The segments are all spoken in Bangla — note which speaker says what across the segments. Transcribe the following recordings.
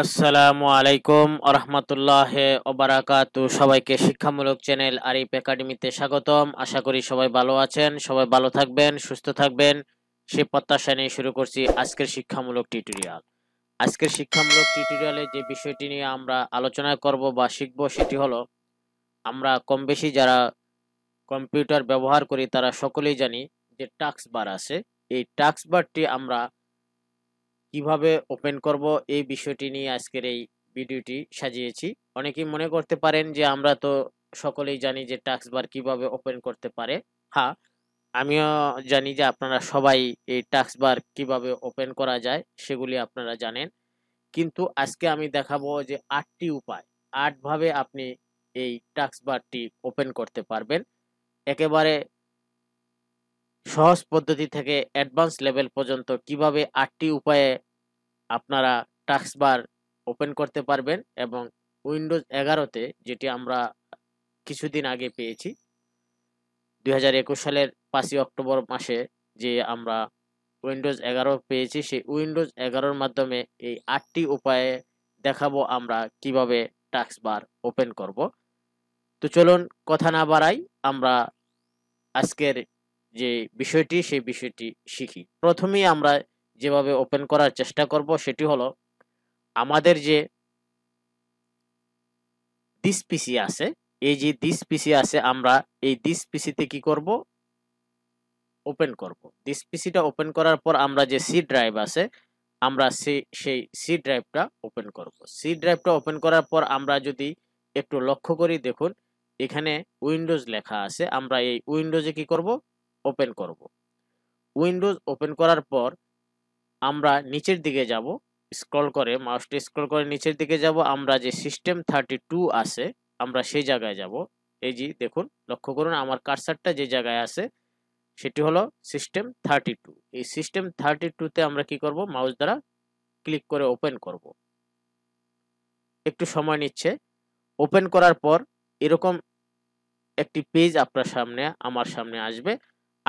Speaker 1: আসসালামু আলাইকুম আরহামতুল্লাহ ওবারাকাতু সবাইকে শিক্ষামূলক চ্যানেল আরিফ একাডেমিতে স্বাগতম আশা করি সবাই ভালো আছেন সবাই ভালো থাকবেন সুস্থ থাকবেন সে প্রত্যাশা নিয়ে শুরু করছি আজকের শিক্ষামূলক টিউটোরিয়াল আজকের শিক্ষামূলক টিউটোরিয়ালে যে বিষয়টি নিয়ে আমরা আলোচনা করব বা শিখব সেটি হলো আমরা কম বেশি যারা কম্পিউটার ব্যবহার করি তারা সকলেই জানি যে টাক্স বার আছে এই টাক্স বারটি আমরা কিভাবে ওপেন করব এই বিষয়টি নিয়ে আজকের এই ভিডিওটি সাজিয়েছি অনেকেই মনে করতে পারেন যে আমরা তো সকলেই জানি যে টাক্স বার কিভাবে ওপেন করতে পারে হ্যাঁ আমিও জানি যে আপনারা সবাই এই টাক্স বার কিভাবে ওপেন করা যায় সেগুলি আপনারা জানেন কিন্তু আজকে আমি দেখাবো যে আটটি উপায় আটভাবে আপনি এই টাক্স বারটি ওপেন করতে পারবেন একেবারে সহজ পদ্ধতি থেকে অ্যাডভান্স লেভেল পর্যন্ত কিভাবে আটটি উপায়ে আপনারা টাস্কবার ওপেন করতে পারবেন এবং উইন্ডোজ এগারোতে যেটি আমরা কিছুদিন আগে পেয়েছি দুই সালের পাঁচই অক্টোবর মাসে যে আমরা উইন্ডোজ এগারো পেয়েছি সেই উইন্ডোজ এগারোর মাধ্যমে এই আটটি উপায়ে দেখাবো আমরা কিভাবে টাস্কবার ওপেন করব তো চলুন কথা না বাড়াই আমরা আজকের যে বিষয়টি সেই বিষয়টি শিখি প্রথমেই আমরা যেভাবে ওপেন করার চেষ্টা করব সেটি হলো আমাদের যে দিস পিসি আছে এই যে দিস পিসি আছে আমরা এই দিস পিসিতে কি করব ওপেন করব দিস পিসিটা ওপেন করার পর আমরা যে সি ড্রাইভ আছে আমরা সেই সি ড্রাইভটা ওপেন করব সি ড্রাইভটা ওপেন করার পর আমরা যদি একটু লক্ষ্য করি দেখুন এখানে উইন্ডোজ লেখা আছে আমরা এই উইন্ডোজে কি করব ওপেন করব উইন্ডোজ ওপেন করার পর আমরা নিচের দিকে যাব স্ক্রল করে মাউসটি স্ক্রল করে নিচের দিকে যাব আমরা যে সিস্টেম থার্টি টু আছে আমরা সেই জায়গায় যাব এই যে দেখুন লক্ষ্য করুন আমার কারসারটা যে জায়গায় আছে সেটি হলো সিস্টেম থার্টি টু এই সিস্টেম থার্টি টুতে আমরা কি করব মাউস দ্বারা ক্লিক করে ওপেন করব একটু সময় নিচ্ছে ওপেন করার পর এরকম একটি পেজ আপনার সামনে আমার সামনে আসবে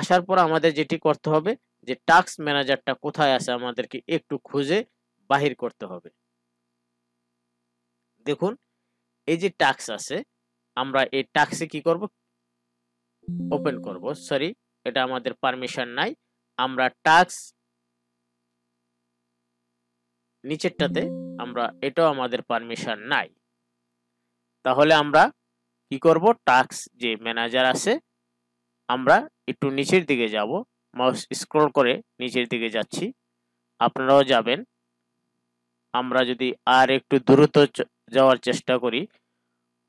Speaker 1: আসার পর আমাদের যেটি করতে হবে যে টাস্ক ম্যানেজারটা কোথায় আছে আমাদেরকে একটু খুঁজে বাহির করতে হবে দেখুন এই যে টাস্ক আছে আমরা এই টাস্কে কি করব ওপেন করব সরি এটা আমাদের পারমিশন নাই আমরা টাস্ক নিচেরটাতে আমরা এটাও আমাদের পারমিশন নাই তাহলে আমরা কি করব টাস্ক যে ম্যানেজার আছে আমরা একটু নিচের দিকে যাব মাউস স্ক্রল করে নিচের দিকে যাচ্ছি আপনারাও যাবেন আমরা যদি আর একটু দ্রুত যাওয়ার চেষ্টা করি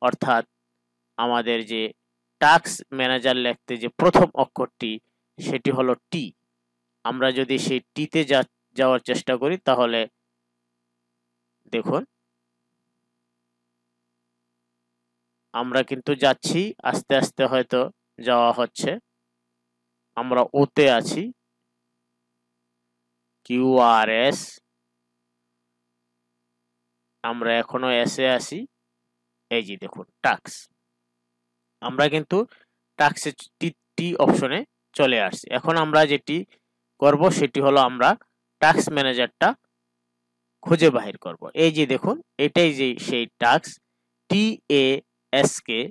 Speaker 1: অর্থাৎ আমাদের যে টাক্স ম্যানেজার লিখতে যে প্রথম অক্ষরটি সেটি হলো টি আমরা যদি সেই টিতে যাওয়ার চেষ্টা করি তাহলে দেখুন আমরা কিন্তু যাচ্ছি আস্তে আস্তে হয়তো যাওয়া হচ্ছে আমরা ওতে আছি কিউ আর এস আমরা এখনো এসে আসি এই যে দেখুন টাক্স আমরা কিন্তু টাক্সে টি অপশনে চলে আসছি এখন আমরা যেটি করব সেটি হলো আমরা টাক্স ম্যানেজারটা খুঁজে বাহির করব এই যে দেখুন এটাই যে সেই টাক্স T A S K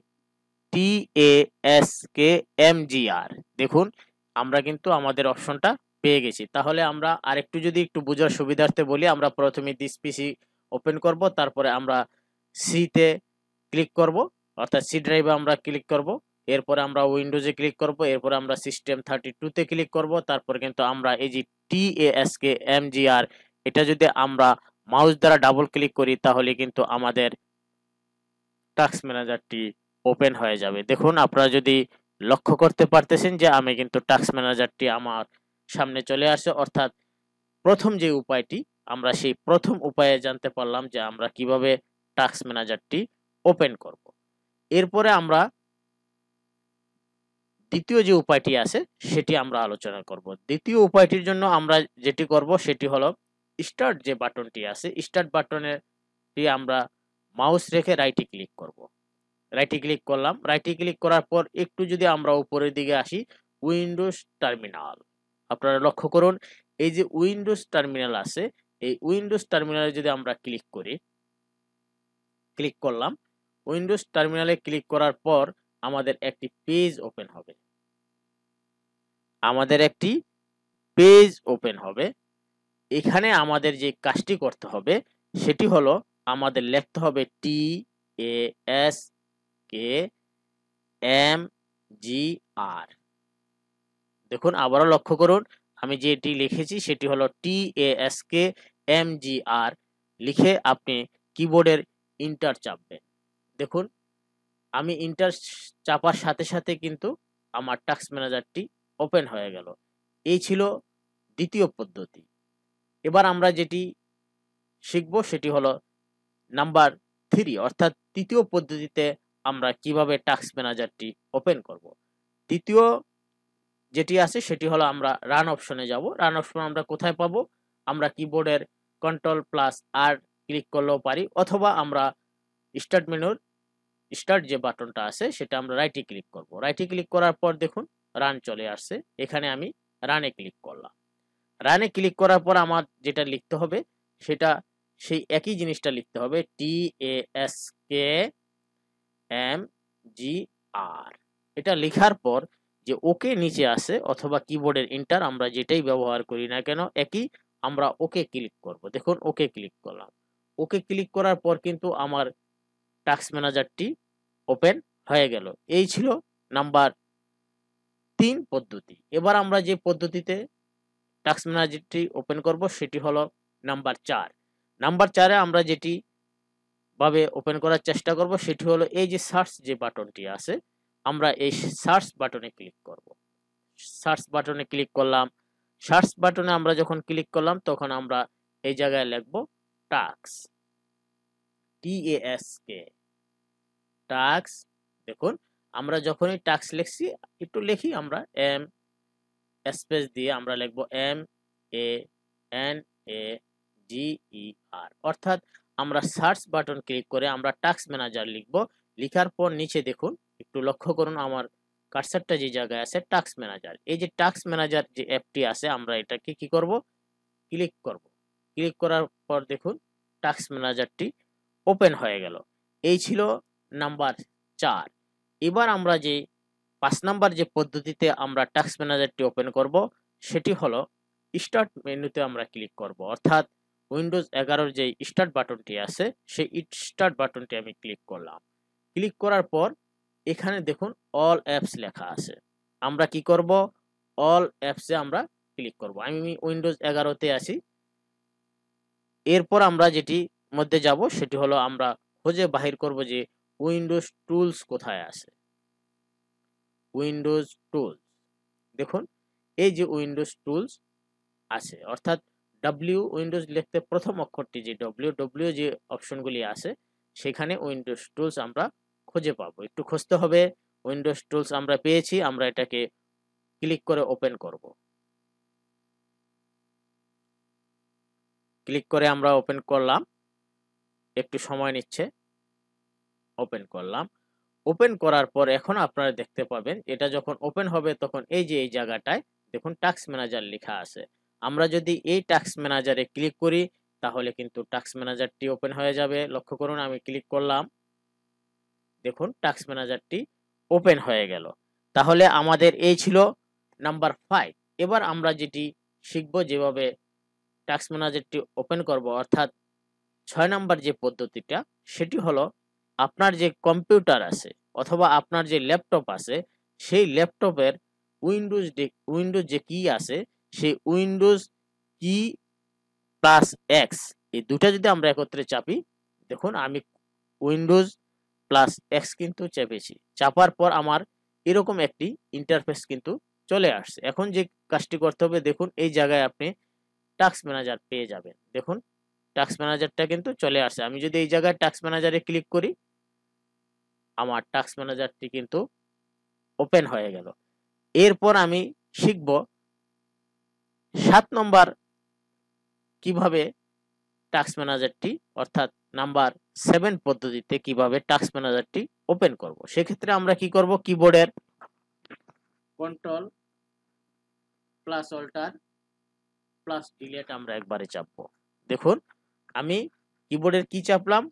Speaker 1: T A S K M G R দেখুন আমরা কিন্তু আমাদের অপশনটা পেয়ে গেছি তাহলে আমরা আরেকটু যদি একটু বোঝার সুবিধার্থে বলি আমরা প্রথমে দিস পিসি ওপেন করব তারপরে আমরা সিতে ক্লিক করব অর্থাৎ সি ড্রাইভে আমরা ক্লিক করব এরপরে আমরা উইন্ডোজে ক্লিক করব এরপরে আমরা সিস্টেম থার্টি টুতে ক্লিক করব তারপর কিন্তু আমরা এই যে জি এমজিআর এটা যদি আমরা মাউস দ্বারা ডাবল ক্লিক করি তাহলে কিন্তু আমাদের টাস্ক ম্যানেজারটি ওপেন হয়ে যাবে দেখুন আপনারা যদি লক্ষ্য করতে পারতেছেন যে আমি কিন্তু টাস্ক ম্যানেজারটি আমার সামনে চলে আসে অর্থাৎ প্রথম যে উপায়টি আমরা সেই প্রথম উপায়ে জানতে পারলাম যে আমরা কিভাবে টাস্ক ম্যানেজারটি ওপেন করব এরপরে আমরা দ্বিতীয় যে উপায়টি আছে সেটি আমরা আলোচনা করব দ্বিতীয় উপায়টির জন্য আমরা যেটি করব সেটি হলো স্টার্ট যে বাটনটি আছে স্টার্ট বাটনেরটি আমরা মাউস রেখে রাইটে ক্লিক করব রাইটে ক্লিক করলাম রাইটে ক্লিক করার পর একটু যদি আমরা উপরের দিকে আসি উইন্ডোজ টার্মিনাল আপনারা লক্ষ্য করুন এই যে উইন্ডোজ টার্মিনাল আছে এই উইন্ডোজ টার্মিনালে যদি আমরা ক্লিক করি ক্লিক করলাম উইন্ডোজ টার্মিনালে ক্লিক করার পর আমাদের একটি পেজ ওপেন হবে আমাদের একটি পেজ ওপেন হবে এখানে আমাদের যে কাজটি করতে হবে সেটি হলো আমাদের লিখতে হবে টি A S K M G R দেখুন আবারও লক্ষ্য করুন আমি যেটি লিখেছি সেটি হলো টি A S K M G আর লিখে আপনি কিবোর্ডের ইন্টার চাপবেন দেখুন আমি ইন্টার চাপার সাথে সাথে কিন্তু আমার টাস্ক ম্যানেজারটি ওপেন হয়ে গেল এই ছিল দ্বিতীয় পদ্ধতি এবার আমরা যেটি শিখব সেটি হলো নাম্বার থ্রি অর্থাৎ তৃতীয় পদ্ধতিতে আমরা কিভাবে টাস্ক ম্যানেজারটি ওপেন করব। দ্বিতীয় যেটি আছে সেটি হলো আমরা রান অপশনে যাব রান অপশন আমরা কোথায় পাব আমরা কিবোর্ডের কন্ট্রোল প্লাস আর ক্লিক করলেও পারি অথবা আমরা স্টার্ট মেনুর স্টার্ট যে বাটনটা আছে সেটা আমরা রাইটে ক্লিক করব রাইটে ক্লিক করার পর দেখুন রান চলে আসছে এখানে আমি রানে ক্লিক করলাম রানে ক্লিক করার পর আমার যেটা লিখতে হবে সেটা সেই একই জিনিসটা লিখতে হবে টি A S K M G আর এটা লেখার পর যে ওকে নিচে আসে অথবা কিবোর্ডের ইন্টার আমরা যেটাই ব্যবহার করি না কেন একই আমরা ওকে ক্লিক করব দেখুন ওকে ক্লিক করলাম ওকে ক্লিক করার পর কিন্তু আমার টাস্ক ম্যানেজারটি ওপেন হয়ে গেল এই ছিল নাম্বার তিন পদ্ধতি এবার আমরা যে পদ্ধতিতে টাস্ক ম্যানেজারটি ওপেন করব সেটি হলো নাম্বার চার নাম্বার চারে আমরা যেটি ভাবে ওপেন করার চেষ্টা করব সেটি হলো এই যে সার্চ যে বাটনটি আছে আমরা এই সার্চ বাটনে ক্লিক করব সার্চ বাটনে ক্লিক করলাম সার্চ বাটনে আমরা যখন ক্লিক করলাম তখন আমরা এই জায়গায় লিখব টাক্স কে টাক্স দেখুন আমরা যখনই টাক্স লিখছি একটু লিখি আমরা এম স্পেস দিয়ে আমরা লিখব এম এ এন এ জি ই আর অর্থাৎ আমরা সার্চ বাটন ক্লিক করে আমরা টাক্স ম্যানেজার লিখব লিখার পর নিচে দেখুন একটু লক্ষ্য করুন আমার কার্সারটা যে জায়গায় আছে টাক্স ম্যানেজার এই যে টাক্স ম্যানেজার যে অ্যাপটি আছে আমরা এটাকে কি করব ক্লিক করব ক্লিক করার পর দেখুন টাক্স ম্যানেজারটি ওপেন হয়ে গেল এই ছিল নাম্বার চার এবার আমরা যে পাঁচ নাম্বার যে পদ্ধতিতে আমরা টাক্স ম্যানেজারটি ওপেন করব সেটি হলো স্টার্ট মেনুতে আমরা ক্লিক করব অর্থাৎ উইন্ডোজ এগারোর যে স্টার্ট বাটনটি আছে সেই স্টার্ট বাটনটি আমি ক্লিক করলাম ক্লিক করার পর এখানে দেখুন অল অ্যাপস লেখা আছে আমরা কি করব অল অ্যাপসে আমরা ক্লিক করব আমি উইন্ডোজ এগারোতে আসি এরপর আমরা যেটি মধ্যে যাব সেটি হলো আমরা খুঁজে বাহির করব যে উইন্ডোজ টুলস কোথায় আছে উইন্ডোজ টুলস দেখুন এই যে উইন্ডোজ টুলস আছে অর্থাৎ ডাব্লিউ উইন্ডোজ লিখতে প্রথম অক্ষরটি যে ডব্লিউ ডব্লিউ যে অপশনগুলি আছে সেখানে উইন্ডোজ টুলস আমরা খুঁজে পাবো একটু খুঁজতে হবে উইন্ডোজ টুলস আমরা পেয়েছি আমরা এটাকে ক্লিক করে ওপেন করব ক্লিক করে আমরা ওপেন করলাম একটু সময় নিচ্ছে ওপেন করলাম ওপেন করার পর এখন আপনারা দেখতে পাবেন এটা যখন ওপেন হবে তখন এই যে এই জায়গাটায় দেখুন টাক্স ম্যানেজার লেখা আছে আমরা যদি এই টাস্ক ম্যানেজারে ক্লিক করি তাহলে কিন্তু টাস্ক ম্যানেজারটি ওপেন হয়ে যাবে লক্ষ্য করুন আমি ক্লিক করলাম দেখুন টাস্ক ম্যানেজারটি ওপেন হয়ে গেল তাহলে আমাদের এই ছিল নাম্বার ফাইভ এবার আমরা যেটি শিখব যেভাবে টাক্স ম্যানেজারটি ওপেন করব অর্থাৎ ছয় নাম্বার যে পদ্ধতিটা সেটি হলো আপনার যে কম্পিউটার আছে অথবা আপনার যে ল্যাপটপ আছে সেই ল্যাপটপের উইন্ডোজ উইন্ডোজ যে কি আছে সেই উইন্ডোজ কি প্লাস এক্স এই দুটা যদি আমরা একত্রে চাপি দেখুন আমি উইন্ডোজ প্লাস এক্স কিন্তু চেপেছি চাপার পর আমার এরকম একটি ইন্টারফেস কিন্তু চলে আসছে এখন যে কাজটি করতে হবে দেখুন এই জায়গায় আপনি টাস্ক ম্যানেজার পেয়ে যাবেন দেখুন টাস্ক ম্যানেজারটা কিন্তু চলে আসছে আমি যদি এই জায়গায় টাস্ক ম্যানেজারে ক্লিক করি আমার টাস্ক ম্যানেজারটি কিন্তু ওপেন হয়ে গেল এরপর আমি শিখবো সাত নম্বর কিভাবে টাক্স ম্যানেজারটি অর্থাৎ নাম্বার সেভেন পদ্ধতিতে কিভাবে টাক্স ম্যানেজারটি ওপেন করব সেক্ষেত্রে আমরা কি করব কিবোর্ডের control plus alter plus delete আমরা একবারে চাপব দেখুন আমি কিবোর্ডের কি চাপলাম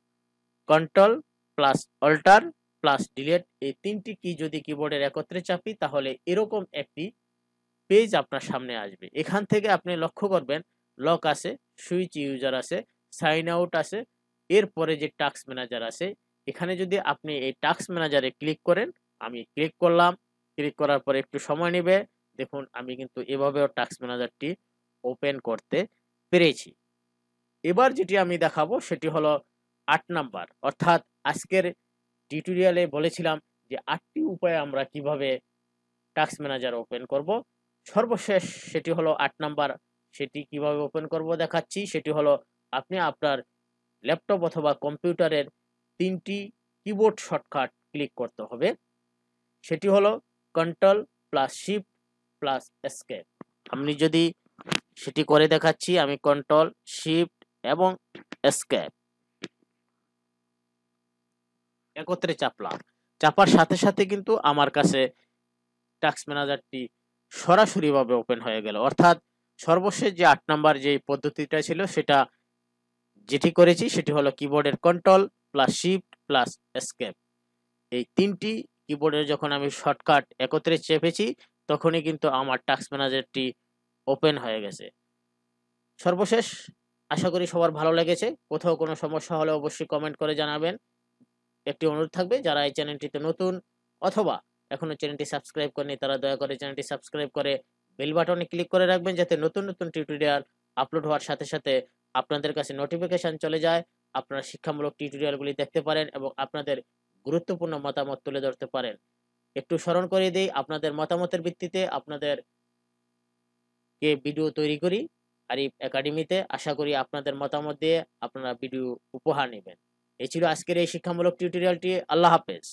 Speaker 1: control plus alter plus delete এই তিনটি কি যদি কিবোর্ডের একত্রে চাপি তাহলে এরকম একটি পেজ আপনার সামনে আসবে এখান থেকে আপনি লক্ষ্য করবেন লক আছে সুইচ ইউজার আছে সাইন আউট আছে এরপরে যে টাক্স ম্যানেজার আছে এখানে যদি আপনি এই টাক্স ম্যানেজারে ক্লিক করেন আমি ক্লিক করলাম ক্লিক করার পরে একটু সময় নেবে দেখুন আমি কিন্তু এভাবেও টাক্স ম্যানেজারটি ওপেন করতে পেরেছি এবার যেটি আমি দেখাবো সেটি হলো আট নাম্বার অর্থাৎ আজকের টিউটোরিয়ালে বলেছিলাম যে আটটি উপায়ে আমরা কিভাবে টাক্স ম্যানেজার ওপেন করব সর্বশেষ সেটি হলো আট নাম্বার সেটি কিভাবে ওপেন করব দেখাচ্ছি সেটি হলো আপনি আপনার ল্যাপটপ অথবা কম্পিউটারের তিনটি কিবোর্ড শর্টকাট ক্লিক করতে হবে সেটি হলো control plus shift plus escape আপনি যদি সেটি করে দেখাচ্ছি আমি কন্ট্রোল শিফট এবং স্কেপ একত্রে চাপলাম চাপার সাথে সাথে কিন্তু আমার কাছে টাক্স ম্যানেজারটি সরাসরিভাবে ওপেন হয়ে গেল অর্থাৎ সর্বশেষ যে আট নাম্বার যে পদ্ধতিটা ছিল সেটা যেটি করেছি সেটি হলো কিবোর্ডের control plus shift plus escape এই তিনটি কিবোর্ডের যখন আমি শর্টকাট একত্রে চেপেছি তখনই কিন্তু আমার টাস্ক ম্যানেজারটি ওপেন হয়ে গেছে সর্বশেষ আশা করি সবার ভালো লেগেছে কোথাও কোনো সমস্যা হলে অবশ্যই কমেন্ট করে জানাবেন একটি অনুরোধ থাকবে যারা এই চ্যানেলটিতে নতুন অথবা এখনও চ্যানেলটি সাবস্ক্রাইব করেনি তারা দয়া করে চ্যানেলটি সাবস্ক্রাইব করে বেল বাটনে ক্লিক করে রাখবেন যাতে নতুন নতুন টিউটোরিয়াল আপলোড হওয়ার সাথে সাথে আপনাদের কাছে নোটিফিকেশান চলে যায় আপনারা শিক্ষামূলক টিউটোরিয়ালগুলি দেখতে পারেন এবং আপনাদের গুরুত্বপূর্ণ মতামত তুলে ধরতে পারেন একটু স্মরণ করে দিই আপনাদের মতামতের ভিত্তিতে আপনাদের কে ভিডিও তৈরি করি আর একাডেমিতে আশা করি আপনাদের মতামত দিয়ে আপনারা ভিডিও উপহার নেবেন এই ছিল আজকের এই শিক্ষামূলক টিউটোরিয়ালটি আল্লাহ হাফেজ